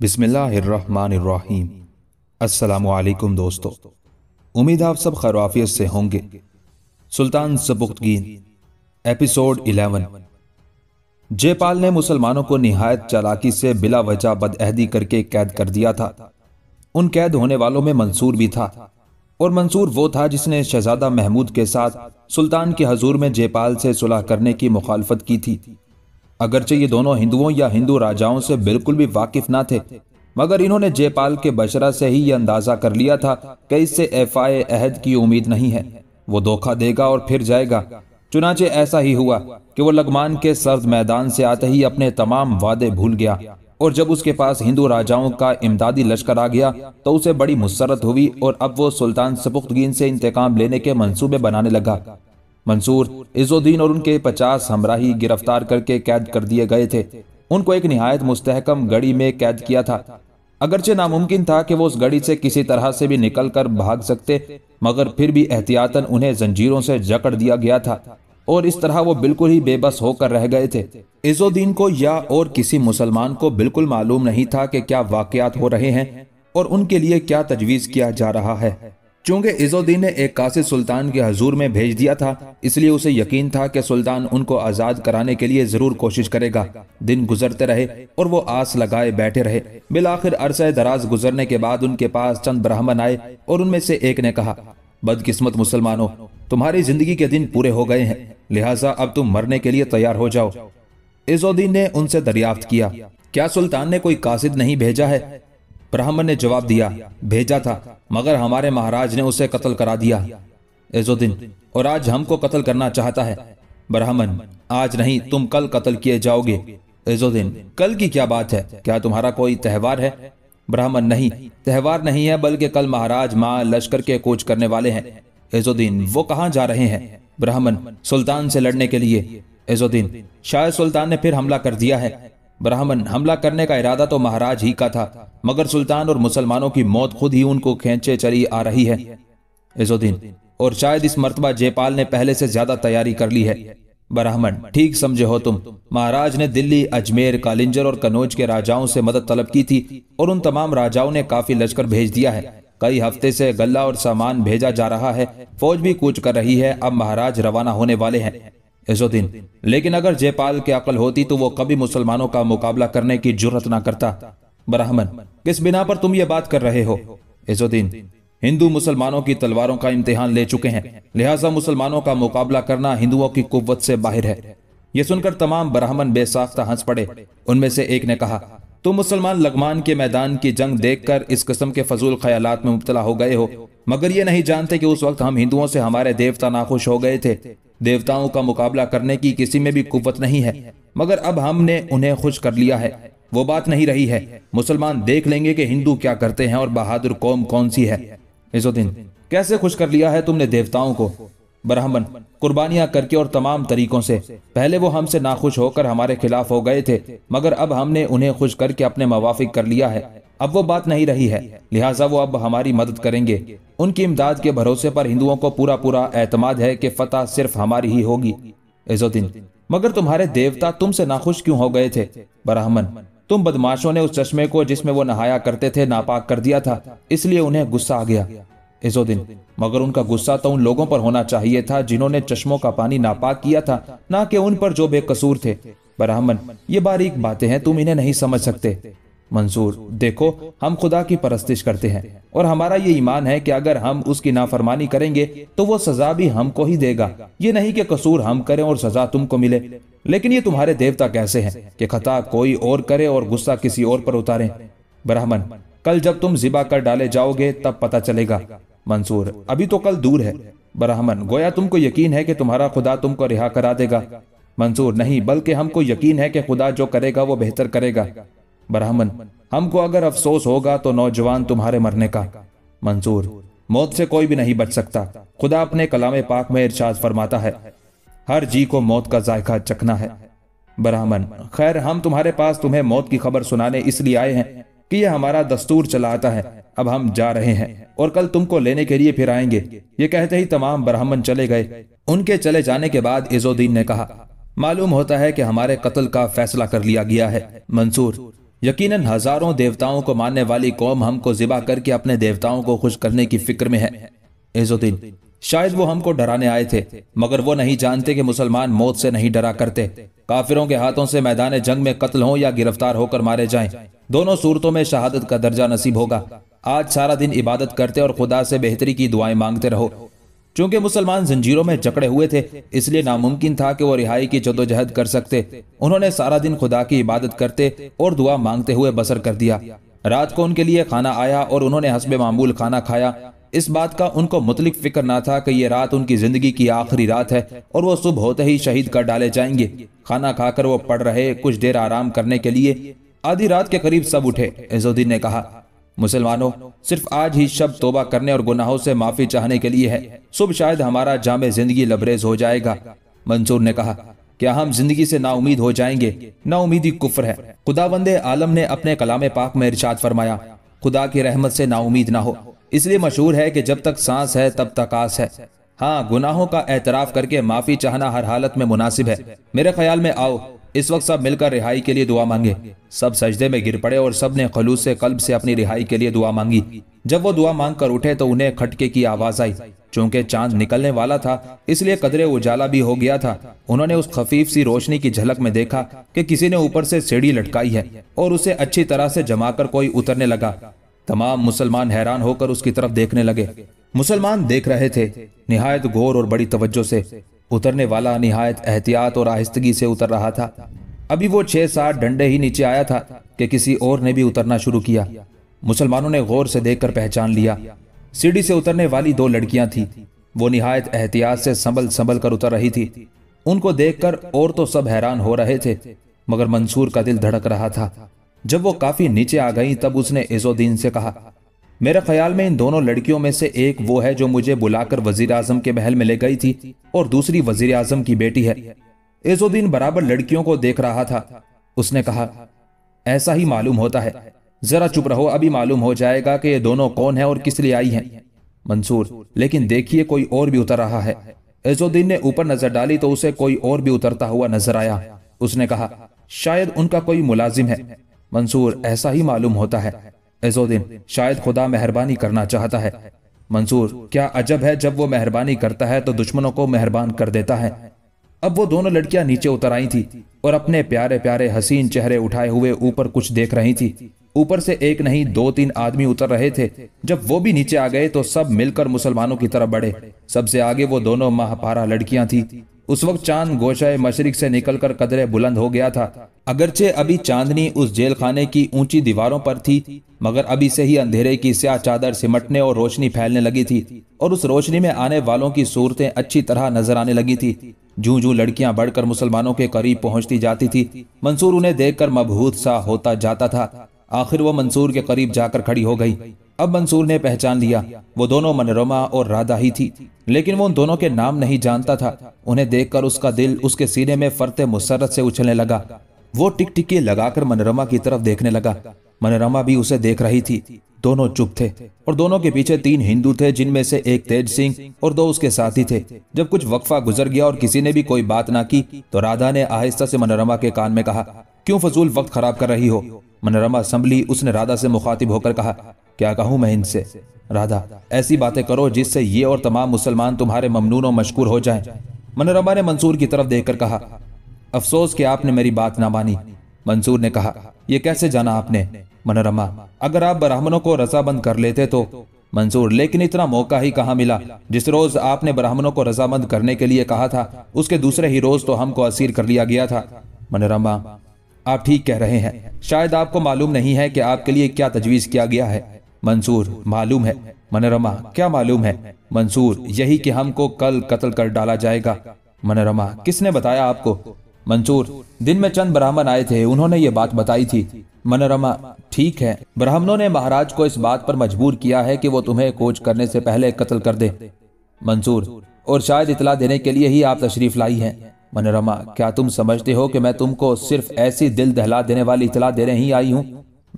बिसमीम असलकुम दोस्तों उम्मीद आप सब खराफियत से होंगे सुल्तान सपुख्तगीन एपिसोड 11 जयपाल ने मुसलमानों को निहायत चालाकी से बिला वजह बदअहदी करके कैद कर दिया था उन कैद होने वालों में मंसूर भी था और मंसूर वो था जिसने शहजादा महमूद के साथ सुल्तान के हजूर में जयपाल से सुलह करने की मुखालफत की थी अगरचे ये दोनों हिंदुओं या हिंदू राजाओं से बिल्कुल भी वाकिफ ना थे मगर इन्होंने जयपाल के बशरा से ही यह अंदाजा कर लिया था कि इससे एफआई अहद की उम्मीद नहीं है वो धोखा देगा और फिर जाएगा चुनाचे ऐसा ही हुआ कि वो लगमान के सर्द मैदान से आते ही अपने तमाम वादे भूल गया और जब उसके पास हिंदू राजाओं का इमदादी लश्कर आ गया तो उसे बड़ी मुसरत हुई और अब वो सुल्तान सपुख्तगीन से इंतकाम लेने के मंसूबे बनाने लगा मंसूर इजोद्दीन और उनके पचास हमराही गिरफ्तार करके कैद कर दिए गए थे उनको एक नहायत मुस्तहकम गड़ी में कैद किया था अगरचे नामुमकिन था कि वो उस गड़ी से किसी तरह से भी निकल कर भाग सकते मगर फिर भी एहतियातन उन्हें जंजीरों से जकड़ दिया गया था और इस तरह वो बिल्कुल ही बेबस होकर रह गए थे इज़ोद्दीन को या और किसी मुसलमान को बिल्कुल मालूम नहीं था कि क्या वाकयात हो रहे हैं और उनके लिए क्या तजवीज़ किया जा रहा है चूंकि इज़ोद्दीन ने एक कासिद सुल्तान के हजूर में भेज दिया था इसलिए उसे यकीन था कि सुल्तान उनको आज़ाद कराने के लिए ज़रूर कोशिश करेगा दिन गुजरते रहे और वो आस लगाए बैठे रहे बिलाखिर अरसा दराज गुजरने के बाद उनके पास चंद ब्राह्मण आए और उनमें से एक ने कहा बदकिस्मत मुसलमानों तुम्हारी जिंदगी के दिन पूरे हो गए हैं लिहाजा अब तुम मरने के लिए तैयार हो जाओ इजोद्दीन ने उनसे दरियाफ्त किया क्या सुल्तान ने कोई कासिद नहीं भेजा है ब्राह्मण ने जवाब दिया भेजा था मगर हमारे महाराज ने उसे कत्ल करा दिया इजोद्दीन और आज हमको कत्ल करना चाहता है ब्राह्मण आज नहीं तुम कल कत्ल किए जाओगे इजोद्दीन कल की क्या बात है क्या तुम्हारा कोई त्यौहार है ब्राह्मण नहीं त्यौहार नहीं है बल्कि कल महाराज माँ लश्कर के कोच करने वाले हैं इजुद्दीन वो कहाँ जा रहे हैं ब्राह्मण सुल्तान से लड़ने के लिए इजुद्दीन शायद सुल्तान ने फिर हमला कर दिया है ब्राह्मण हमला करने का इरादा तो महाराज ही का था मगर सुल्तान और मुसलमानों की मौत खुद ही उनको खेचे चली आ रही है इजुद्दीन और शायद इस मरतबा जयपाल ने पहले से ज्यादा तैयारी कर ली है ब्राह्मण ठीक समझे हो तुम महाराज ने दिल्ली अजमेर कालिंजर और कनौज के राजाओं से मदद तलब की थी और उन तमाम राजाओं ने काफी लश्कर भेज दिया है कई हफ्ते से गल्ला और सामान भेजा जा रहा है फौज भी कूच कर रही है अब महाराज रवाना होने वाले हैं दिन। लेकिन अगर जयपाल की अकल होती तो वो कभी मुसलमानों का मुकाबला करने की जरूरत ना करता ब्राह्मण किस बिना पर तुम ये बात कर रहे हो दिन। हिंदू मुसलमानों की तलवारों का इम्तिहान ले चुके हैं लिहाजा मुसलमानों का मुकाबला करना हिंदुओं की कुत से बाहर है यह सुनकर तमाम ब्राह्मण बेसाख्ता हंस पड़े उनमें से एक ने कहा तुम मुसलमान लगमान के मैदान की जंग देखकर इस किस्म के फजूल ख्यालात में मुबतला हो गए हो मगर ये नहीं जानते कि उस वक्त हम हिंदुओं से हमारे देवता नाखुश हो गए थे देवताओं का मुकाबला करने की किसी में भी कुत नहीं है मगर अब हमने उन्हें खुश कर लिया है वो बात नहीं रही है मुसलमान देख लेंगे कि हिंदू क्या करते हैं और बहादुर कौम कौन सी है इजुद्दीन कैसे खुश कर लिया है तुमने देवताओं को ब्राह्मण कुर्बानियां करके और तमाम तरीकों से पहले वो हमसे नाखुश होकर हमारे खिलाफ हो गए थे मगर अब हमने उन्हें खुश करके अपने मवाफिक कर लिया है अब वो बात नहीं रही है लिहाजा वो अब हमारी मदद करेंगे उनकी इमदाद के भरोसे पर हिंदुओं को पूरा पूरा एतमाद है कि फतह सिर्फ हमारी ही होगी इजुद्दीन मगर तुम्हारे देवता तुमसे नाखुश क्यों हो गए थे ब्राह्मण तुम बदमाशों ने उस चश्मे को जिसमें वो नहाया करते थे नापाक कर दिया था इसलिए उन्हें गुस्सा आ गया इजोदिन मगर उनका गुस्सा तो उन लोगों पर होना चाहिए था जिन्होंने चश्मों का पानी नापाक किया था ना कि उन पर जो बेकसूर थे ब्राह्मण ये बारीक बातें हैं तुम इन्हें नहीं समझ सकते मंसूर देखो हम खुदा की परस्तिश करते हैं और हमारा ये ईमान है कि अगर हम उसकी नाफरमानी करेंगे तो वो सजा भी हमको ही देगा ये नहीं कि कसूर हम करें और सजा तुमको मिले लेकिन ये तुम्हारे देवता कैसे हैं कि खता कोई और करे और गुस्सा किसी और पर उतारे ब्राह्मण कल जब तुम जिबा कर डाले जाओगे तब पता चलेगा मंसूर अभी तो कल दूर है ब्राह्मण गोया तुमको यकीन है कि तुम्हारा खुदा तुमको रिहा करा देगा मंसूर नहीं बल्कि हमको यकीन है कि खुदा जो करेगा वो बेहतर करेगा ब्राह्मण हमको अगर अफसोस होगा तो नौजवान तुम्हारे मरने का मंसूर मौत से कोई भी नहीं बच सकता खुदा अपने कलाम पाक में इर्शाद फरमाता है हर जी को मौत का जायका चखना है ब्राह्मण खैर हम तुम्हारे पास तुम्हें मौत की खबर सुनाने इसलिए आए हैं कि यह हमारा दस्तूर चला आता है अब हम जा रहे हैं और कल तुमको लेने के लिए फिर आएंगे ये कहते ही तमाम ब्राह्मण चले गए उनके चले जाने के बाद इजोद्दीन ने कहा मालूम होता है कि हमारे कत्ल का फैसला कर लिया गया है मंसूर यकीनन हजारों देवताओं को मानने वाली कौम हमको जिबा करके अपने देवताओं को खुश करने की फिक्र में है इजोद्दीन शायद वो हमको डराने आए थे मगर वो नहीं जानते कि मुसलमान मौत से नहीं डरा करते काफिरों के हाथों से मैदान जंग में कत्ल हो या गिरफ्तार होकर मारे जाएं, दोनों सूरतों में शहादत का दर्जा नसीब होगा आज सारा दिन इबादत करते और खुदा से बेहतरी की दुआएं मांगते रहो चूंकि मुसलमान जंजीरों में जकड़े हुए थे इसलिए नामुमकिन था कि वो रिहाई की जदोजहद कर सकते उन्होंने सारा दिन खुदा की इबादत करते और दुआ मांगते हुए बसर कर दिया रात को उनके लिए खाना आया और उन्होंने हसब मामूल खाना खाया इस बात का उनको मुतलिक फिक्र ना था कि ये रात उनकी ज़िंदगी की आखिरी रात है और वो सुबह होते ही शहीद कर डाले जाएंगे खाना खाकर वो पढ़ रहे कुछ देर आराम करने के लिए आधी रात के करीब सब उठे इजुद्दीन ने कहा मुसलमानों सिर्फ आज ही शब तोबा करने और गुनाहों से माफ़ी चाहने के लिए है सुबह शायद हमारा जाम जिंदगी लबरेज हो जाएगा मंसूर ने कहा क्या हम जिंदगी से नाउमीद हो जाएंगे नाउमीदी कुफर है खुदा बंदे आलम ने अपने कलाम पाक में इर्शाद फरमाया खुदा की रहमत से नाउमीद ना हो इसलिए मशहूर है कि जब तक सांस है तब तक आस है हाँ गुनाहों का एतराफ़ करके माफ़ी चाहना हर हालत में मुनासिब है मेरे ख्याल में आओ इस वक्त सब मिलकर रिहाई के लिए दुआ मांगे सब सजदे में गिर पड़े और सब ने खलूस से कल्ब से अपनी रिहाई के लिए दुआ मांगी जब वो दुआ मांग कर उठे तो उन्हें खटके की आवाज़ आई चूंकि चांद निकलने वाला था इसलिए कदरे उजाला भी हो गया था उन्होंने उस खफीफ सी रोशनी की झलक में देखा कि किसी ने ऊपर से सीढ़ी लटकाई है और उसे अच्छी तरह से कर कोई उतरने लगा तमाम मुसलमान हैरान होकर उसकी तरफ देखने लगे मुसलमान देख रहे थे निहायत गौर और बड़ी तवज्जो से उतरने वाला निहायत एहतियात और आहिस्तगी से उतर रहा था अभी वो छह सात डंडे ही नीचे आया था कि किसी और ने भी उतरना शुरू किया मुसलमानों ने गौर से देखकर पहचान लिया सीढ़ी से उतरने वाली दो लड़कियां थी वो निहायत एहतियात से संभल संभल कर उतर रही थी उनको देखकर और तो सब हैरान हो रहे थे मगर मंसूर का दिल धड़क रहा था जब वो काफी नीचे आ गई तब उसने इजोद्दीन से कहा मेरे ख्याल में इन दोनों लड़कियों में से एक वो है जो मुझे बुलाकर वजीर आजम के महल में ले गई थी और दूसरी वजीर आजम की बेटी है इजोद्दीन बराबर लड़कियों को देख रहा था उसने कहा ऐसा ही मालूम होता है जरा चुप रहो अभी मालूम हो जाएगा कि ये दोनों कौन है और किस लिए आई हैं मंसूर लेकिन देखिए कोई और भी उतर रहा है इजुद्दीन ने ऊपर नजर डाली तो उसे कोई और भी उतरता हुआ नजर आया उसने कहा शायद उनका कोई मुलाजिम है मंसूर ऐसा ही मालूम होता है इजुद्दीन शायद खुदा मेहरबानी करना चाहता है मंसूर क्या अजब है जब वो मेहरबानी तो करता है तो दुश्मनों को मेहरबान कर देता है अब वो दोनों लड़कियां नीचे उतर आई थी और अपने प्यारे प्यारे हसीन चेहरे उठाए हुए ऊपर कुछ देख रही थी ऊपर से एक नहीं दो तीन आदमी उतर रहे थे जब वो भी नीचे आ गए तो, तो सब मिलकर मुसलमानों की तरफ बढ़े सबसे आगे वो दोनों महापारा लड़कियां थी उस वक्त चांद गोशाए मशरक से निकलकर कदरे बुलंद हो गया था अगरचे अभी चांदनी उस जेल खाने की ऊंची दीवारों पर थी मगर अभी से ही अंधेरे की स्याह चादर सिमटने और रोशनी फैलने लगी थी और उस रोशनी में आने वालों की सूरतें अच्छी तरह नजर आने लगी थी जू जू लड़कियां बढ़कर मुसलमानों के करीब पहुंचती जाती थी मंसूर उन्हें देखकर मबहूत सा होता जाता था आखिर वो मंसूर के करीब जाकर खड़ी हो गई अब मंसूर ने पहचान लिया वो दोनों मनोरमा और राधा ही थी लेकिन वो उन दोनों के नाम नहीं जानता था उन्हें देखकर उसका दिल उसके सीने में फरते मुसरत से उछलने लगा वो टिकटिकी लगाकर मनोरमा की तरफ देखने लगा मनोरमा भी उसे देख रही थी दोनों चुप थे और दोनों के पीछे तीन हिंदू थे जिनमें से एक तेज सिंह और दो उसके साथी थे जब कुछ वक्फा गुजर गया और किसी ने भी कोई बात ना की तो राधा ने आहिस्ता से मनोरमा के कान में कहा क्यों फजूल वक्त खराब कर रही हो मनोरमा संभली उसने राधा से मुखातिब होकर कहा क्या कहूँ मैं इनसे राधा ऐसी बातें करो जिससे ये और तमाम मुसलमान तुम्हारे ममनून और मशकूर हो जाएं। मनोरमा ने मंसूर की तरफ देखकर कहा अफसोस कि आपने मेरी बात ना मानी मंसूर ने कहा यह कैसे जाना आपने मनोरमा अगर आप ब्राह्मणों को रजाबंद कर लेते तो मंसूर लेकिन इतना मौका ही कहाँ मिला जिस रोज आपने ब्राह्मणों को रजामंद करने के लिए कहा था उसके दूसरे ही रोज तो हमको असीर कर लिया गया था मनोरमा आप ठीक कह रहे हैं शायद आपको मालूम नहीं है कि आपके लिए क्या तजवीज़ किया गया है मंसूर मालूम है मनोरमा क्या मालूम है मंसूर यही कि हमको कल कत्ल कर डाला जाएगा मनोरमा किसने बताया आपको मंसूर दिन में चंद ब्राह्मण आए थे उन्होंने ये बात बताई थी मनोरमा ठीक है ब्राह्मणों ने महाराज को इस बात पर मजबूर किया है कि वो तुम्हें कोच करने से पहले कत्ल कर दे मंसूर और शायद इतला देने के लिए ही आप तशरीफ लाई हैं मनोरमा क्या तुम समझते हो कि मैं तुमको सिर्फ ऐसी दिल दहला देने वाली इतला देने ही आई हूँ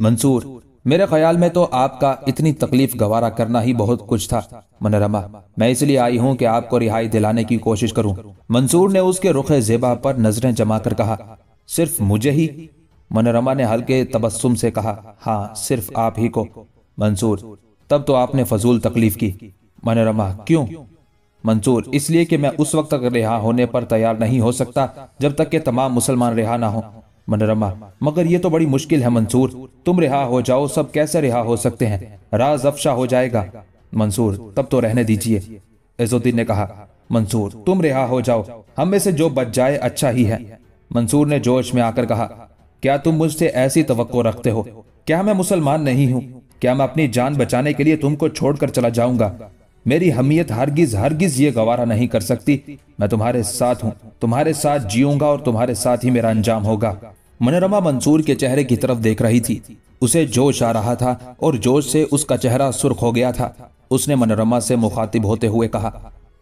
मंसूर मेरे ख्याल में तो आपका इतनी तकलीफ गवारा करना ही बहुत कुछ था मनोरमा मैं इसलिए आई हूँ कि आपको रिहाई दिलाने की कोशिश करूँ मंसूर ने उसके रुख जेबा पर नजरें जमा कर कहा सिर्फ मुझे ही मनोरमा ने हल्के तबस्सुम से कहा हाँ सिर्फ आप ही को मंसूर तब तो आपने फजूल तकलीफ की मनोरमा क्यों मंसूर इसलिए कि मैं उस वक्त तक रिहा होने पर तैयार नहीं हो सकता जब तक के तमाम मुसलमान रिहा ना हो मनोरमा मगर ये तो बड़ी मुश्किल है मंसूर तुम रिहा हो जाओ सब कैसे रिहा हो सकते हैं राज अफशा हो जाएगा मंसूर तब तो रहने दीजिए इजुद्दीन ने कहा मंसूर तुम रिहा हो जाओ हम में से जो बच जाए अच्छा ही है मंसूर ने जोश में आकर कहा क्या तुम मुझसे ऐसी तो रखते हो क्या मैं मुसलमान नहीं हूँ क्या मैं अपनी जान बचाने के लिए तुमको छोड़कर चला जाऊंगा मेरी हमीयत हरगिज हरगिज ये गवारा नहीं कर सकती मैं तुम्हारे साथ हूँ तुम्हारे साथ जीऊंगा और तुम्हारे साथ ही मेरा अंजाम होगा मनोरमा मंसूर के चेहरे की तरफ देख रही थी उसे जोश आ रहा था और जोश से उसका चेहरा सुर्ख हो गया था उसने मनोरमा से मुखातिब होते हुए कहा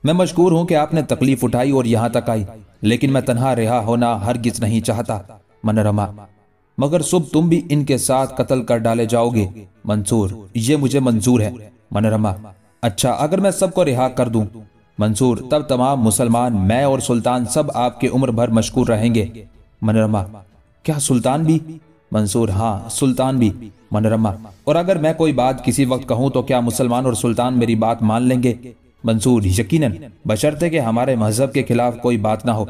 मैं मशकूर हूं कि आपने तकलीफ उठाई और यहां तक आई लेकिन मैं तनहा रिहा होना गिज नहीं चाहता मनोरमा मगर सुबह तुम भी इनके साथ कत्ल कर डाले जाओगे मंसूर ये मुझे मंजूर है मनोरमा अच्छा अगर मैं सबको रिहा कर दूं मंसूर तब तमाम मुसलमान मैं और सुल्तान सब आपके उम्र भर मशकूर रहेंगे मनोरमा क्या सुल्तान भी मंसूर हाँ सुल्तान भी मनोरमा और अगर मैं कोई बात किसी वक्त कहूँ तो क्या मुसलमान और सुल्तान मेरी बात मान लेंगे मंसूर यकीनन बशर्ते कि हमारे मजहब के खिलाफ कोई बात ना हो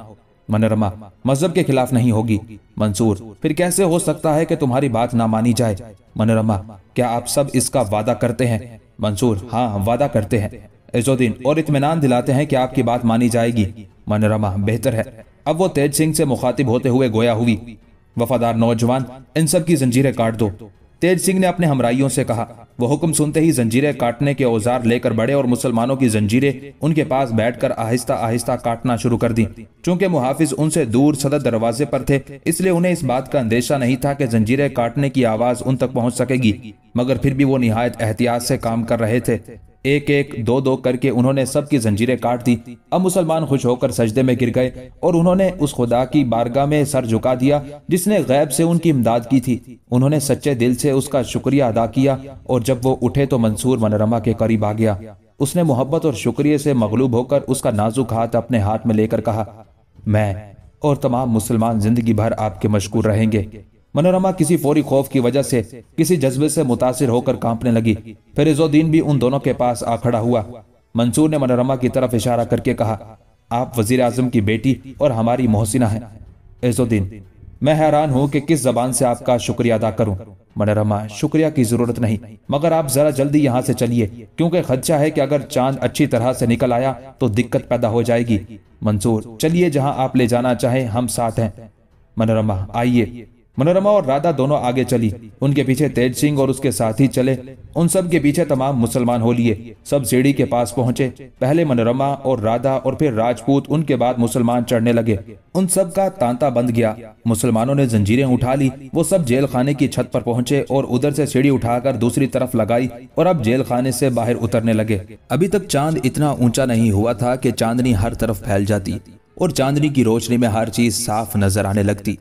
मनोरमा मजहब के खिलाफ नहीं होगी मंसूर फिर कैसे हो सकता है कि तुम्हारी बात ना मानी जाए मनोरमा क्या आप सब इसका वादा करते हैं मंसूर हाँ वादा करते हैं इजुद्दीन और इतमान दिलाते हैं कि आपकी बात मानी जाएगी मनोरमा बेहतर है अब वो तेज सिंह से मुखातिब होते हुए गोया हुई वफादार नौजवान इन सब की जंजीरें काट दो तेज सिंह ने अपने हमराइयों से कहा वह हुक्म सुनते ही जंजीरें काटने के औजार लेकर बड़े और मुसलमानों की जंजीरें उनके पास बैठकर आहिस्ता आहिस्ता काटना शुरू कर दी चूंकि मुहाफिज उनसे दूर सदर दरवाजे पर थे इसलिए उन्हें इस बात का अंदेशा नहीं था कि जंजीरें काटने की आवाज उन तक पहुंच सकेगी मगर फिर भी वो निहायत एहतियात से काम कर रहे थे एक एक दो दो करके उन्होंने सबकी जंजीरें काट दी अब मुसलमान खुश होकर सजदे में गिर गए और उन्होंने उस खुदा की बारगाह में सर झुका दिया जिसने गैब से उनकी इमदाद की थी उन्होंने सच्चे दिल से उसका शुक्रिया अदा किया और जब वो उठे तो मंसूर मनरमा के करीब आ गया उसने मोहब्बत और शुक्रिया से मगलूब होकर उसका नाजुक हाथ अपने हाथ में लेकर कहा मैं और तमाम मुसलमान जिंदगी भर आपके मशकूर रहेंगे मनोरमा किसी फौरी खौफ की वजह से किसी जज्बे से मुतासर होकर कांपने लगी फिरोजुद्दीन भी उन दोनों के पास आ खड़ा हुआ मंसूर ने मनोरमा की तरफ इशारा करके कहा आप वजीर आजम की बेटी और हमारी मोहसिना है इजुद्दीन मैं हैरान हूँ कि किस जबान से आपका शुक्रिया अदा करूँ मनोरमा शुक्रिया की जरूरत नहीं मगर आप जरा जल्दी यहाँ से चलिए क्योंकि खदशा है कि अगर चांद अच्छी तरह से निकल आया तो दिक्कत पैदा हो जाएगी मंसूर चलिए जहाँ आप ले जाना चाहें हम साथ हैं मनोरमा आइए मनोरमा और राधा दोनों आगे चली उनके पीछे तेज सिंह और उसके साथी चले उन सब के पीछे तमाम मुसलमान हो लिए सब सीढ़ी के पास पहुंचे पहले मनोरमा और राधा और फिर राजपूत उनके बाद मुसलमान चढ़ने लगे उन सब का तांता बंद गया मुसलमानों ने जंजीरें उठा ली वो सब जेल खाने की छत पर पहुंचे और उधर से सीढ़ी उठाकर दूसरी तरफ लगाई और अब जेल खाने से बाहर उतरने लगे अभी तक चांद इतना ऊंचा नहीं हुआ था की चांदनी हर तरफ फैल जाती और चांदनी की रोशनी में हर चीज साफ नजर आने लगती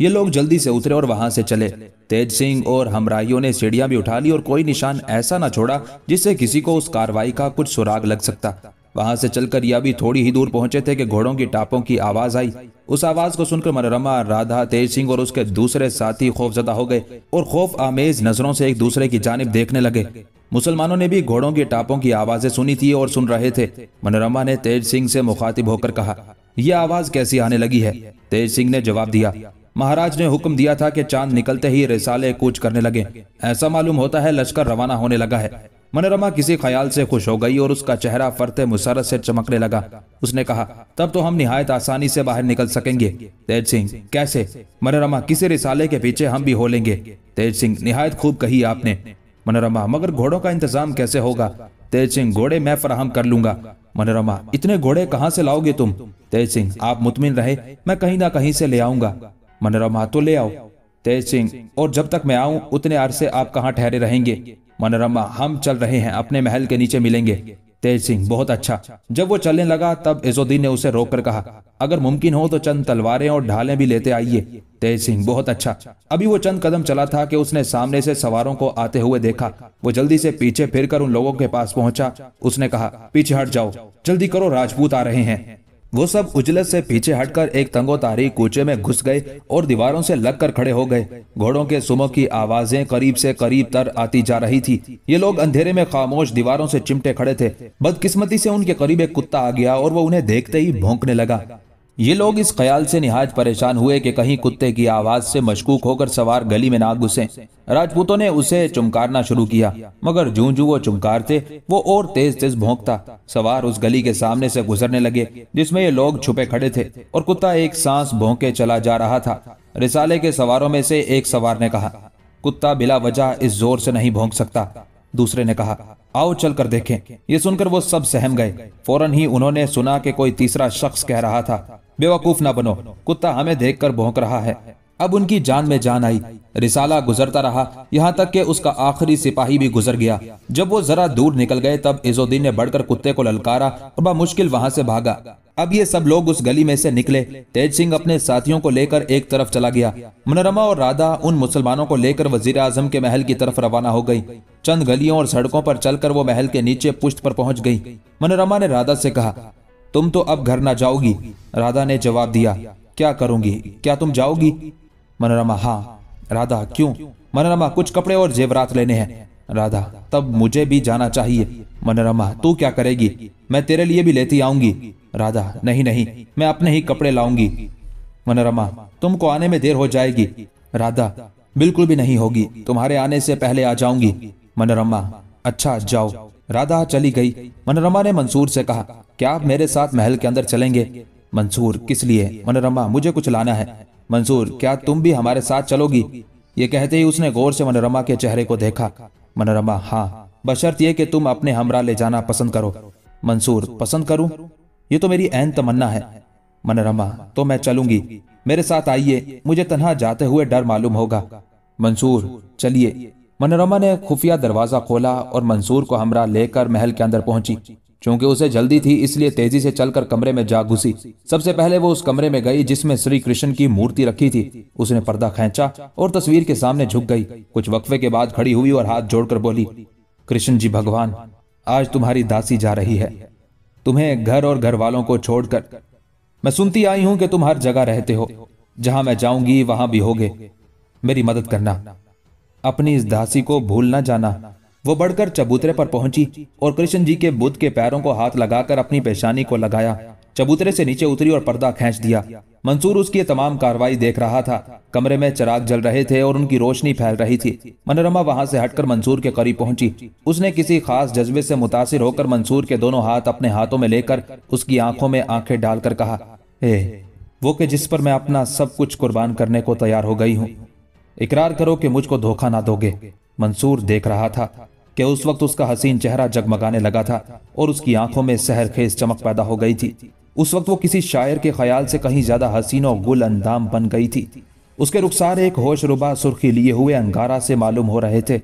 ये लोग जल्दी से उतरे और वहां से चले तेज सिंह और हमराहियों ने सीढ़ियां भी उठा ली और कोई निशान ऐसा ना छोड़ा जिससे किसी को उस कार्रवाई का कुछ सुराग लग सकता वहां से चलकर यह भी थोड़ी ही दूर पहुंचे थे कि घोड़ों की टापों की आवाज आई उस आवाज को सुनकर मनोरमा राधा तेज सिंह और उसके दूसरे साथी खौफजदा हो गए और खौफ आमेज नजरों से एक दूसरे की जानब देखने लगे मुसलमानों ने भी घोड़ों के टापों की आवाजें सुनी थी और सुन रहे थे मनोरमा ने तेज सिंह से मुखातिब होकर कहा यह आवाज कैसी आने लगी है तेज सिंह ने जवाब दिया महाराज ने हुक्म दिया था कि चांद निकलते ही रिसाले कूच करने लगे ऐसा मालूम होता है लश्कर रवाना होने लगा है मनोरमा किसी ख्याल से खुश हो गई और उसका चेहरा फरते मुसरत से चमकने लगा उसने कहा तब तो हम निहायत आसानी से बाहर निकल सकेंगे तेज सिंह कैसे मनोरमा किसी रिसाले के पीछे हम भी हो लेंगे तेज सिंह निहायत खूब कही आपने मनोरमा मगर घोड़ों का इंतजाम कैसे होगा तेज सिंह घोड़े मैं फराहम कर लूंगा मनोरमा इतने घोड़े कहाँ से लाओगे तुम तेज सिंह आप मुतमिन रहे मैं कहीं ना कहीं से ले आऊंगा मनोरमा तो ले आओ तेज सिंह और जब तक मैं आऊं उतने अरसे आप कहाँ ठहरे रहेंगे मनोरमा हम चल रहे हैं अपने महल के नीचे मिलेंगे तेज सिंह बहुत अच्छा जब वो चलने लगा तब एजोदीन ने उसे रोक कर कहा अगर मुमकिन हो तो चंद तलवारें और ढालें भी लेते आइए तेज सिंह बहुत अच्छा अभी वो चंद कदम चला था कि उसने सामने से सवारों को आते हुए देखा वो जल्दी से पीछे फिरकर उन लोगों के पास पहुंचा उसने कहा पीछे हट जाओ जल्दी करो राजपूत आ रहे हैं वो सब उजलत से पीछे हटकर एक तंगोतारी कूचे में घुस गए और दीवारों से लगकर खड़े हो गए घोड़ों के सुमो की आवाजें करीब से करीब तर आती जा रही थी ये लोग अंधेरे में खामोश दीवारों से चिमटे खड़े थे बदकिस्मती से उनके करीब एक कुत्ता आ गया और वो उन्हें देखते ही भोंकने लगा ये लोग इस ख्याल से निहायत परेशान हुए कि कहीं कुत्ते की आवाज से मशकूक होकर सवार गली में ना घुसे राजपूतों ने उसे चुमकारना शुरू किया मगर जू जू वो चुमकारते वो और तेज तेज भोंकता सवार उस गली के सामने से गुजरने लगे जिसमें ये लोग छुपे खड़े थे और कुत्ता एक सांस भोंके चला जा रहा था रिसाले के सवारों में से एक सवार ने कहा कुत्ता बिला वजह इस जोर से नहीं भोंक सकता दूसरे ने कहा आओ चल कर देखे ये सुनकर वो सब सहम गए फौरन ही उन्होंने सुना कि कोई तीसरा शख्स कह रहा था बेवकूफ ना बनो कुत्ता हमें देखकर भौंक रहा है अब उनकी जान में जान आई रिसाला गुजरता रहा यहाँ तक कि उसका आखिरी सिपाही भी गुजर गया जब वो जरा दूर निकल गए तब इजोद्दीन ने बढ़कर कुत्ते को ललकारा और बा मुश्किल वहां से भागा अब ये सब लोग उस गली में से निकले तेज सिंह अपने साथियों को लेकर एक तरफ चला गया मनोरमा और राधा उन मुसलमानों को लेकर वजीर आजम के महल की तरफ रवाना हो गई चंद गलियों और सड़कों पर चलकर वो महल के नीचे पुष्ट पर पहुंच गई मनोरमा ने राधा से कहा तुम तो अब घर ना जाओगी राधा ने जवाब दिया क्या करूंगी क्या तुम जाओगी मनोरमा हाँ राधा क्यों मनोरमा कुछ कपड़े और जेवरात लेने हैं राधा तब मुझे भी जाना चाहिए मनोरमा तू क्या करेगी मैं तेरे लिए भी लेती आऊंगी राधा नहीं नहीं मैं अपने ही कपड़े लाऊंगी मनोरमा तुमको आने में देर हो जाएगी राधा बिल्कुल भी नहीं होगी तुम्हारे आने से पहले आ जाऊंगी मनोरमा अच्छा जाओ राधा चली गई मनोरमा ने मंसूर से कहा क्या आप मेरे साथ महल के अंदर चलेंगे मंसूर किस लिए मनोरमा मुझे कुछ लाना है मंसूर क्या तुम भी हमारे साथ चलोगी ये कहते ही उसने गौर से मनोरमा के चेहरे को देखा मनोरमा हाँ बशर्त यह कि तुम अपने हमरा ले जाना पसंद करो मंसूर पसंद करूं ये तो मेरी ऐन तमन्ना है मनोरमा तो मैं चलूंगी मेरे साथ आइए मुझे तनहा जाते हुए डर मालूम होगा मंसूर चलिए मनोरमा ने खुफिया दरवाज़ा खोला और मंसूर को हमरा लेकर महल के अंदर पहुंची चूंकि उसे जल्दी थी इसलिए तेजी से चलकर कमरे में जा घुसी सबसे पहले वो उस कमरे में गई जिसमें श्री कृष्ण की मूर्ति रखी थी उसने पर्दा खेचा और तस्वीर के सामने झुक गई कुछ वक्फे के बाद खड़ी हुई और हाथ जोड़कर बोली कृष्ण जी भगवान आज तुम्हारी दासी जा रही है तुम्हें घर और घर वालों को छोड़कर मैं सुनती आई हूं कि तुम हर जगह रहते हो जहां मैं जाऊंगी वहां भी होगे मेरी मदद करना अपनी इस धासी को भूल न जाना वो बढ़कर चबूतरे पर पहुंची और कृष्ण जी के बुद्ध के पैरों को हाथ लगाकर अपनी पेशानी को लगाया चबूतरे से नीचे उतरी और पर्दा खींच दिया मंसूर उसकी तमाम कार्रवाई देख रहा था कमरे में चराग जल रहे थे और उनकी रोशनी फैल रही थी मनोरमा वहां से हटकर मंसूर के करीब पहुंची उसने किसी खास जज्बे से मुतासर होकर मंसूर के दोनों हाथ अपने हाथों में लेकर उसकी आंखों में आंखें डालकर कहा ए, वो के जिस पर मैं अपना सब कुछ कुर्बान करने को तैयार हो गई हूँ इकरार करो कि मुझको धोखा ना दोगे मंसूर देख रहा था कि उस वक्त उसका हसीन चेहरा जगमगाने लगा था और उसकी आंखों में सहर खेस चमक पैदा हो गई थी उस वक्त वो किसी शायर के ख्याल से कहीं ज्यादा हसीन और गुल अंदाम बन गई थी उसके रुखसार एक होशरुबा सुर्खी लिए हुए अंगारा से मालूम हो रहे थे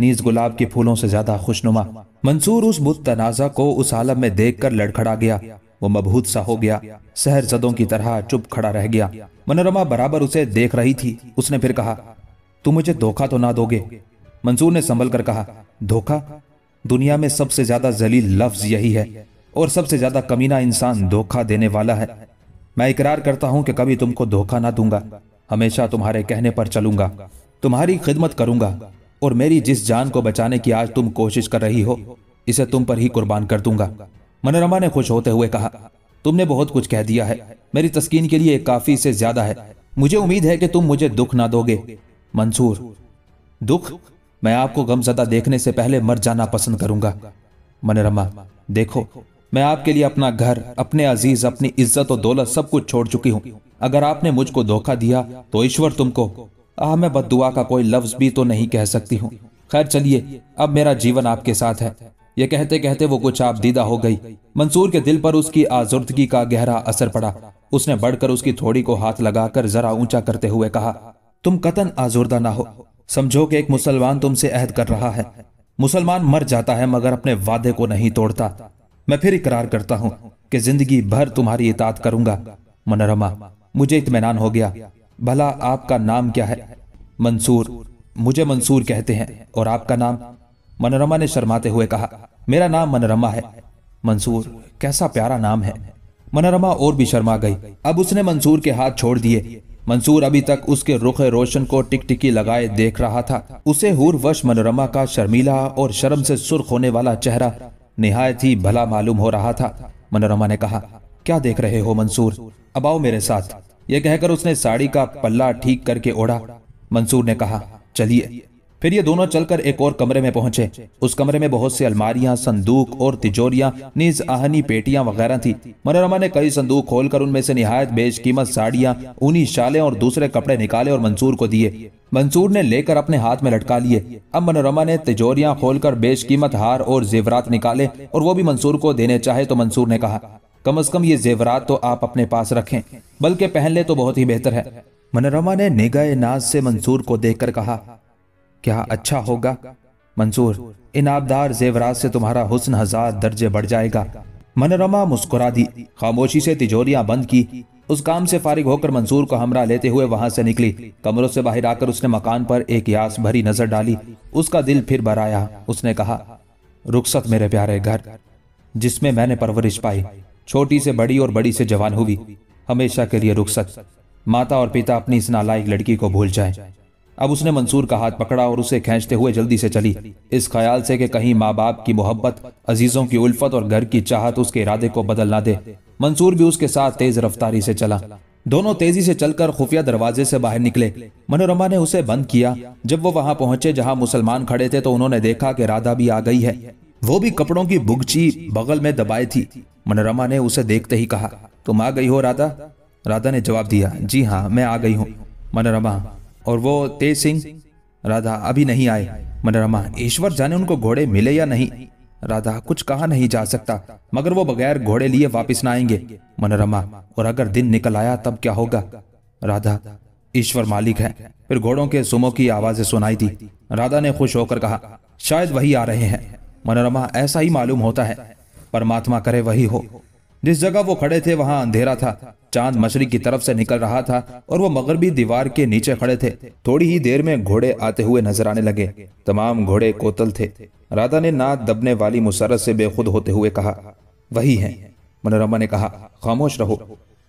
नीज गुलाब के फूलों से ज्यादा खुशनुमा मंसूर उस तनाजा को उस आलम में देख कर लड़खड़ा गया वो मबहूत सा हो गया सहरजदों की तरह चुप खड़ा रह गया मनोरमा बराबर उसे देख रही थी उसने फिर कहा तुम मुझे धोखा तो ना दोगे मंसूर ने संभल कर कहा धोखा दुनिया में सबसे ज्यादा जलील लफ्ज यही है और सबसे ज्यादा कमीना इंसान धोखा देने वाला है मैं इकरार करता हूं कि कभी तुमको धोखा ना दूंगा हमेशा तुम्हारे कहने पर चलूंगा तुम्हारी खिदमत करूंगा और मेरी जिस जान को बचाने की आज तुम कोशिश कर रही हो इसे तुम पर ही कुर्बान कर दूंगा मनोरमा ने खुश होते हुए कहा तुमने बहुत कुछ कह दिया है मेरी तस्कीन के लिए काफी से ज्यादा है मुझे उम्मीद है कि तुम मुझे दुख ना दोगे मंसूर दुख मैं आपको गमजदा देखने से पहले मर जाना पसंद करूंगा मनोरमा देखो मैं आपके लिए अपना घर अपने अजीज अपनी इज्जत और दौलत सब कुछ छोड़ चुकी हूँ अगर आपने मुझको धोखा दिया तो ईश्वर तुमको आह मैं बद का कोई लफ्ज भी तो नहीं कह सकती हूँ खैर चलिए अब मेरा जीवन आपके साथ है ये कहते कहते वो कुछ आप दीदा हो गई मंसूर के दिल पर उसकी आजुर्दगी का गहरा असर पड़ा उसने बढ़कर उसकी थोड़ी को हाथ लगाकर जरा ऊंचा करते हुए कहा तुम कतन आजुर्दा ना हो समझो कि एक मुसलमान तुमसे अहद कर रहा है मुसलमान मर जाता है मगर अपने वादे को नहीं तोड़ता मैं फिर इकरार करता हूँ कि जिंदगी भर तुम्हारी इतात करूंगा मनोरमा मुझे इतमान हो गया भला आपका नाम क्या है मंसूर मुझे मंसूर कहते हैं और आपका नाम मनोरमा ने शर्माते हुए कहा मेरा नाम मनोरमा है मंसूर कैसा प्यारा नाम है मनोरमा और भी शर्मा गई अब उसने मंसूर के हाथ छोड़ दिए मंसूर अभी तक उसके रुख रोशन को टिकटिकी लगाए देख रहा था उसे हूरवश मनोरमा का शर्मीला और शर्म से सुर्ख होने वाला चेहरा निहायत ही भला मालूम हो रहा था मनोरमा ने कहा क्या देख रहे हो मंसूर अब आओ मेरे साथ ये कहकर उसने साड़ी का पल्ला ठीक करके ओढ़ा मंसूर ने कहा चलिए फिर ये दोनों चलकर एक और कमरे में पहुंचे उस कमरे में बहुत से अलमारियां संदूक और तिजोरियां निज आहनी पेटियां वगैरह थी मनोरमा ने कई संदूक खोलकर उनमें से निहायत बेशकीमत साड़ियां ऊनी शाले और दूसरे कपड़े निकाले और मंसूर को दिए मंसूर ने लेकर अपने हाथ में लटका लिए अब मनोरमा ने तिजोरिया खोलकर बेशकीमत हार और जेवरात निकाले और वो भी मंसूर को देने चाहे तो मंसूर ने कहा कम अज कम ये जेवरात तो आप अपने पास रखें बल्कि पहन ले तो बहुत ही बेहतर है मनोरमा ने निगाह नाज से मंसूर को देखकर कहा क्या अच्छा होगा मंसूर इन आबदार जेवरात से तुम्हारा हुसन हजार दर्जे बढ़ जाएगा मनोरमा मुस्कुरा दी खामोशी से तिजोरियां बंद की उस काम से फारिग होकर मंसूर को हमरा लेते हुए वहां से निकली कमरों से बाहर आकर उसने मकान पर एक यास भरी नजर डाली उसका दिल फिर भराया उसने कहा रुखसत मेरे प्यारे घर जिसमें मैंने परवरिश पाई छोटी से बड़ी और बड़ी से जवान हुई हमेशा के लिए रुखसत माता और पिता अपनी इस नालायक लड़की को भूल जाएं। अब उसने मंसूर का हाथ पकड़ा और उसे खींचते हुए जल्दी से चली इस ख्याल से कि कहीं माँ बाप की मोहब्बत अजीजों की उल्फत और घर की चाहत उसके इरादे को बदल ना दे मंसूर भी उसके साथ तेज रफ्तारी से चला दोनों तेजी से चलकर खुफिया दरवाजे से बाहर निकले मनोरमा ने उसे बंद किया जब वो वहां पहुंचे जहां मुसलमान खड़े थे तो उन्होंने देखा कि राधा भी आ गई है वो भी कपड़ों की बुगची बगल में दबाई थी मनोरमा ने उसे देखते ही कहा तुम आ गई हो राधा राधा ने जवाब दिया जी हाँ मैं आ गई हूँ मनोरमा और वो तेज सिंह राधा अभी नहीं आए मनोरमा ईश्वर जाने उनको घोड़े मिले या नहीं राधा कुछ कहा नहीं जा सकता मगर वो बगैर घोड़े लिए वापस ना आएंगे मनोरमा और अगर दिन निकल आया तब क्या होगा राधा ईश्वर मालिक है फिर घोड़ों के सुमो की आवाजें सुनाई दी राधा ने खुश होकर कहा शायद वही आ रहे हैं मनोरमा ऐसा ही मालूम होता है परमात्मा करे वही हो जिस जगह वो खड़े थे वहां अंधेरा था चांद मशरक की तरफ से निकल रहा था और वो मगरबी दीवार के नीचे खड़े थे थोड़ी ही देर में घोड़े आते हुए नजर आने लगे तमाम घोड़े कोतल थे राधा ने नाद दबने वाली मुसरत से बेखुद होते हुए कहा वही है मनोरमा ने कहा खामोश रहो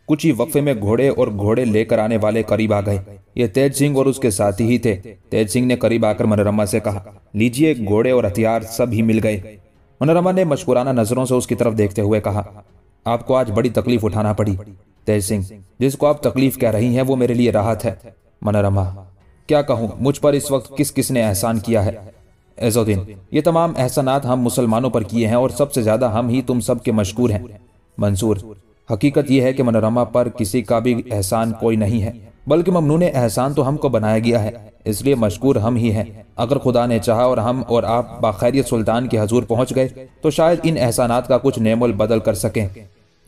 कुछ ही वक्फे में घोड़े और घोड़े लेकर आने वाले करीब आ गए ये तेज सिंह और उसके साथी ही थे तेज सिंह ने करीब आकर मनोरमा से कहा लीजिए घोड़े और हथियार सब ही मिल गए मनोरमा ने मशकुराना नजरों से उसकी तरफ देखते हुए कहा आपको आज बड़ी तकलीफ उठाना पड़ी तेज सिंह जिसको आप तकलीफ कह रही हैं वो मेरे लिए राहत है मनोरमा क्या कहूँ मुझ पर इस वक्त किस किसने एहसान किया है एजोदीन ये तमाम एहसानात हम मुसलमानों पर किए हैं और सबसे ज़्यादा हम ही तुम सब के मशहूर हैं मंसूर हकीकत यह है कि मनोरमा पर किसी का भी एहसान कोई नहीं है बल्कि ने एहसान तो हमको बनाया गया है इसलिए मशकूर हम ही हैं अगर खुदा ने चाहा और हम और आप बाखैरियत सुल्तान के हजूर पहुंच गए तो शायद इन एहसानात का कुछ नेमल बदल कर सकें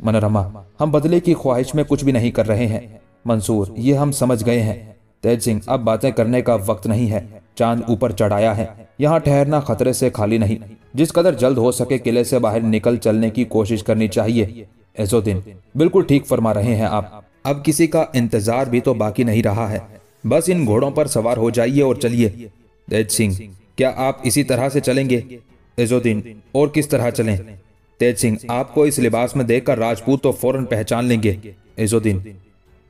मनोरमा हम बदले की ख्वाहिश में कुछ भी नहीं कर रहे हैं मंसूर ये हम समझ गए हैं तेज सिंह अब बातें करने का वक्त नहीं है चांद ऊपर चढ़ाया है यहाँ ठहरना खतरे से खाली नहीं जिस कदर जल्द हो सके किले से बाहर निकल चलने की कोशिश करनी चाहिए ऐसो दिन बिल्कुल ठीक फरमा रहे हैं आप अब किसी का इंतजार भी तो बाकी नहीं रहा है बस इन घोड़ों पर सवार हो जाइए और चलिए तेज सिंह क्या आप इसी तरह से चलेंगे एजोद्दीन और किस तरह चलें तेज सिंह आपको इस लिबास में देखकर राजपूत तो फौरन पहचान लेंगे इजुद्दीन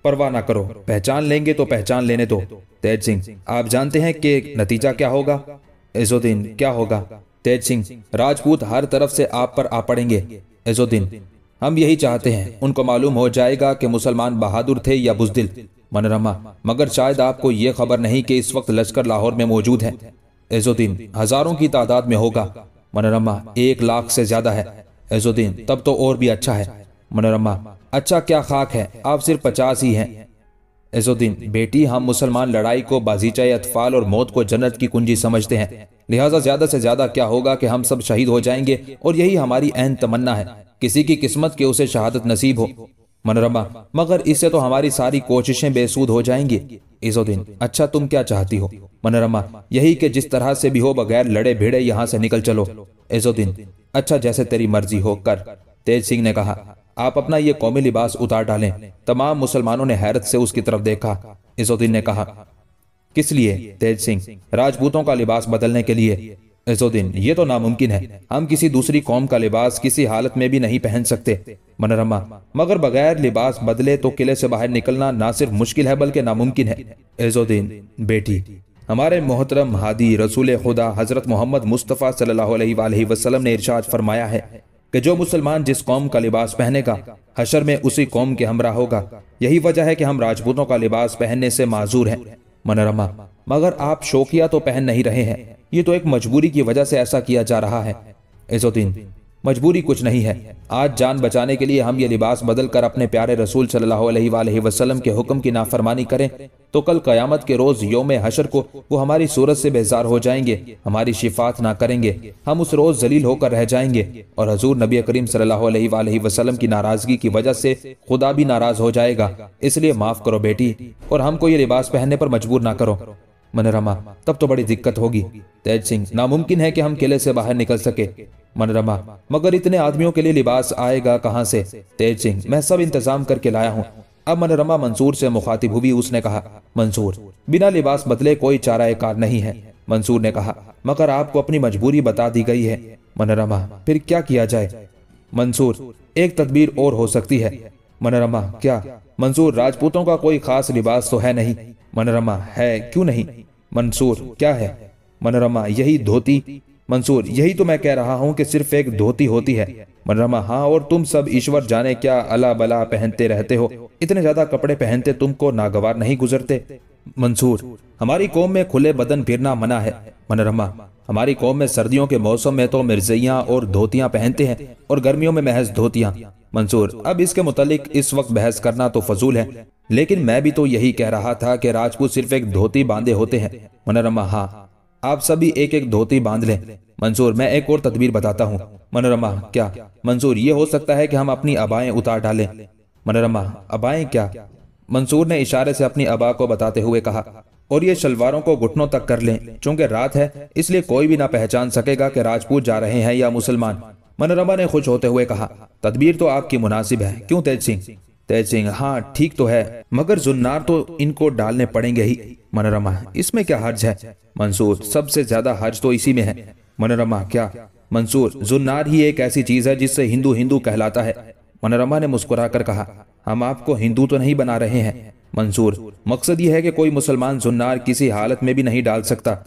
परवाह ना करो पहचान लेंगे तो पहचान लेने दो तेज सिंह आप जानते हैं कि नतीजा क्या होगा इजुद्दीन क्या होगा तेज सिंह राजपूत हर तरफ से आप पर आ पड़ेंगे इजुद्दीन हम यही चाहते हैं उनको मालूम हो जाएगा कि मुसलमान बहादुर थे या बुजदिल मनोरमा मगर शायद आपको ये खबर नहीं कि इस वक्त लश्कर लाहौर में मौजूद है इजुद्दीन हजारों की तादाद में होगा मनोरमा एक लाख से ज्यादा है ऐजुद्दीन तब तो और भी अच्छा है मनोरमा अच्छा क्या खाक है आप सिर्फ पचास ही हैं ऐजुद्दीन बेटी हम मुसलमान लड़ाई को बाजीचा अतफाल और मौत को जन्नत की कुंजी समझते हैं लिहाजा ज्यादा से ज्यादा क्या होगा कि हम सब शहीद हो जाएंगे और यही हमारी अहम तमन्ना है किसी की किस्मत के उसे शहादत नसीब हो मनोरमा मगर इससे तो हमारी सारी कोशिशें बेसूद हो जाएंगी इजोदीन अच्छा तुम क्या चाहती हो मनोरमा यही कि जिस तरह से भी हो बगैर लड़े भिड़े यहाँ से निकल चलो इजोदीन अच्छा जैसे तेरी मर्जी हो कर तेज सिंह ने कहा आप अपना ये कौमी लिबास उतार डालें तमाम मुसलमानों ने हैरत से उसकी तरफ देखा इजुद्दीन ने कहा किस लिए तेज सिंह राजपूतों का लिबास बदलने के लिए इजुद्दीन ये तो नामुमकिन है हम किसी दूसरी कौम का लिबास किसी हालत में भी नहीं पहन सकते मनोरमा मगर बगैर लिबास बदले तो किले से बाहर निकलना ना सिर्फ मुश्किल है बल्कि नामुमकिन है इजुद्दीन बेटी हमारे मोहतरम हादी रसूल खुदा हज़रत मोहम्मद मुस्तफ़ा सल्ला वसलम ने इर्शाद फरमाया है कि जो मुसलमान जिस कौम का लिबास पहनेगा हशर में उसी कौम के हमरा होगा यही वजह है कि हम राजपूतों का लिबास पहनने से माजूर हैं मनोरमा मगर आप शोकिया तो पहन नहीं रहे हैं ये तो एक मजबूरी की वजह से ऐसा किया जा रहा है इजुद्दीन मजबूरी कुछ नहीं है आज जान बचाने के लिए हम ये लिबास बदल कर अपने प्यारे रसूल सल्लल्लाहु अलैहि वसल्लम के हुक्म की नाफरमानी करें तो कल कयामत के रोज योम हशर को वो हमारी सूरत से बेजार हो जाएंगे हमारी शिफात ना करेंगे हम उस रोज जलील होकर रह जाएंगे और हजूर नबी करीम सल्लल्लाहु अलैहि वसल्लम की नाराजगी की वजह से खुदा भी नाराज हो जाएगा इसलिए माफ करो बेटी और हमको ये लिबास पहनने पर मजबूर ना करो मनोरमा तब तो बड़ी दिक्कत होगी तेज सिंह नामुमकिन है कि हम किले से बाहर निकल सके मनोरमा मगर इतने आदमियों के लिए लिबास आएगा कहाँ से तेज सिंह मैं सब इंतजाम करके लाया हूँ अब मनोरमा मंसूर से मुखातिब हुई उसने कहा मंसूर बिना लिबास बदले कोई चारा कार नहीं है मंसूर ने कहा मगर आपको अपनी मजबूरी बता दी गई है मनोरमा फिर क्या किया जाए मंसूर एक तदबीर और हो सकती है मनोरमा क्या मंसूर राजपूतों का कोई खास लिबास तो है नहीं मनोरमा है क्यों नहीं मंसूर क्या है मनोरमा यही धोती मंसूर यही तो मैं कह रहा हूँ कि सिर्फ एक धोती होती है मनरमा हाँ और तुम सब ईश्वर जाने क्या अला बला पहनते रहते हो इतने ज्यादा कपड़े पहनते तुमको नागवार नहीं गुजरते मंसूर हमारी कौम में खुले बदन फिरना मना है मनरमा हमारी कौम में सर्दियों के मौसम में तो मिर्जियाँ और धोतियाँ पहनते हैं और गर्मियों में महज धोतियाँ मंसूर अब इसके मुतालिक इस वक्त बहस करना तो फजूल है लेकिन मैं भी तो यही कह रहा था कि राजपूत सिर्फ एक धोती बांधे होते हैं मनरमा हाँ आप सभी एक एक धोती बांध लें मंसूर मैं एक और तदबीर बताता हूँ मनोरमा क्या मंसूर ये हो सकता है कि हम अपनी अबाएं उतार डालें मनोरमा अबाएं क्या मंसूर ने इशारे से अपनी अबा को बताते हुए कहा और ये शलवारों को घुटनों तक कर लें चूंकि रात है इसलिए कोई भी ना पहचान सकेगा कि राजपूत जा रहे हैं या मुसलमान मनोरमा ने खुश होते हुए कहा तदबीर तो आपकी मुनासिब है क्यों तेज सिंह तेज सिंह हाँ ठीक तो है मगर जुन्नार तो इनको डालने पड़ेंगे ही मनोरमा इसमें क्या हर्ज है मंसूर सबसे ज्यादा हर्ज तो इसी में है मनोरमा क्या मंसूर जुन्नार ही एक ऐसी चीज है जिससे हिंदू हिंदू कहलाता है मनोरमा ने मुस्कुरा कर कहा हम आपको हिंदू तो नहीं बना रहे हैं मंसूर मकसद यह है कि कोई मुसलमान जुन्नार किसी हालत में भी नहीं डाल सकता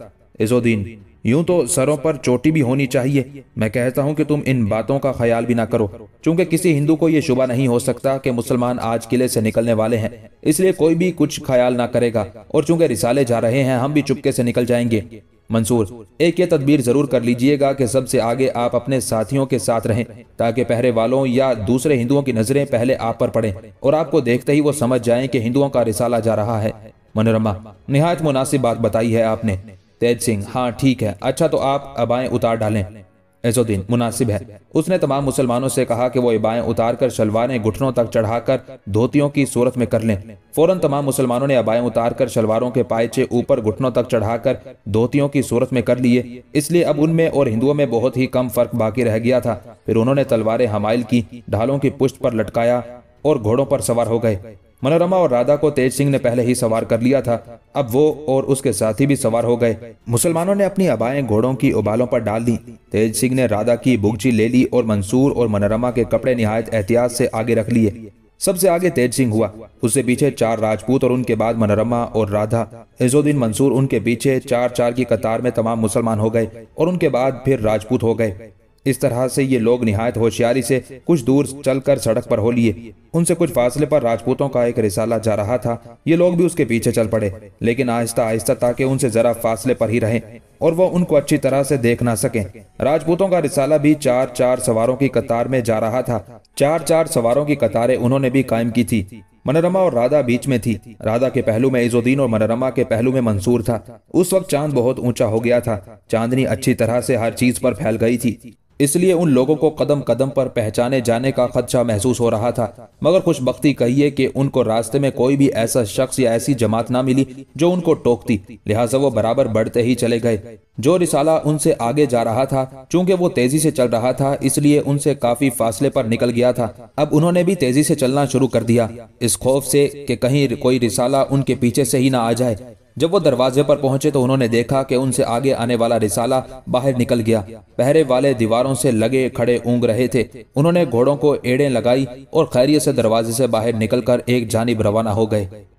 इजोद्दीन यूं तो सरों पर चोटी भी होनी चाहिए मैं कहता हूं कि तुम इन बातों का ख्याल भी ना करो क्योंकि किसी हिंदू को यह शुभ नहीं हो सकता कि मुसलमान आज किले से निकलने वाले हैं इसलिए कोई भी कुछ ख्याल ना करेगा और चूंकि रिसाले जा रहे हैं हम भी चुपके से निकल जाएंगे मंसूर एक ये तदबीर जरूर कर लीजिएगा कि सबसे आगे आप अपने साथियों के साथ रहें ताकि पहरे वालों या दूसरे हिंदुओं की नजरें पहले आप पर पड़ें और आपको देखते ही वो समझ जाएं कि हिंदुओं का रिसाला जा रहा है मनोरमा निहायत मुनासिब बात बताई है आपने तेज सिंह हाँ ठीक है अच्छा तो आप अबाएं उतार डालें एजुद्दीन मुनासिब है उसने तमाम मुसलमानों से कहा कि वो अबाएं उतार कर शलवारें घुटनों तक चढ़ाकर धोतियों की सूरत में कर लें फौरन तमाम मुसलमानों ने अबाएं उतार कर शलवारों के पायचे ऊपर घुटनों तक चढ़ाकर धोतियों की सूरत में कर लिए इसलिए अब उनमें और हिंदुओं में बहुत ही कम फर्क बाकी रह गया था फिर उन्होंने तलवारें हमाइल की ढालों की पुष्ट पर लटकाया और घोड़ों पर सवार हो गए मनोरमा और राधा को तेज सिंह ने पहले ही सवार कर लिया था अब वो और उसके साथी भी सवार हो गए मुसलमानों ने अपनी अबाएं घोड़ों की उबालों पर डाल दी तेज सिंह ने राधा की बुगची ले ली और मंसूर और मनोरमा के कपड़े निहायत एहतियात से आगे रख लिए सबसे आगे तेज सिंह हुआ उससे पीछे चार राजपूत और उनके बाद मनोरमा और राधा इजुद्दीन मंसूर उनके पीछे चार चार की कतार में तमाम मुसलमान हो गए और उनके बाद फिर राजपूत हो गए इस तरह से ये लोग निहायत होशियारी से कुछ दूर चलकर सड़क पर हो लिए उनसे कुछ फासले पर राजपूतों का एक रिसाला जा रहा था ये लोग भी उसके पीछे चल पड़े लेकिन आहिस्ता आहिस्ता ताकि उनसे जरा फासले पर ही रहें और वो उनको अच्छी तरह से देख ना सकें राजपूतों का रिसाला भी चार चार सवारों की कतार में जा रहा था चार चार सवारों की कतारें उन्होंने भी कायम की थी मनोरमा और राधा बीच में थी राधा के पहलू में इजुद्दीन और मनोरमा के पहलू में मंसूर था उस वक्त चांद बहुत ऊंचा हो गया था चांदनी अच्छी तरह से हर चीज पर फैल गई थी इसलिए उन लोगों को कदम कदम पर पहचाने जाने का खदशा महसूस हो रहा था मगर कही कहिए कि उनको रास्ते में कोई भी ऐसा शख्स या ऐसी जमात ना मिली जो उनको टोकती लिहाजा वो बराबर बढ़ते ही चले गए जो रिसाला उनसे आगे जा रहा था चूंकि वो तेजी से चल रहा था इसलिए उनसे काफी फासले पर निकल गया था अब उन्होंने भी तेजी से चलना शुरू कर दिया इस खौफ से कि कहीं कोई रिसाला उनके पीछे से ही ना आ जाए जब वो दरवाजे पर पहुंचे तो उन्होंने देखा कि उनसे आगे आने वाला रिसाला बाहर निकल गया पहरे वाले दीवारों से लगे खड़े ऊँग रहे थे उन्होंने घोड़ों को एड़े लगाई और खैरियत से दरवाजे से बाहर निकलकर एक जानब रवाना हो गए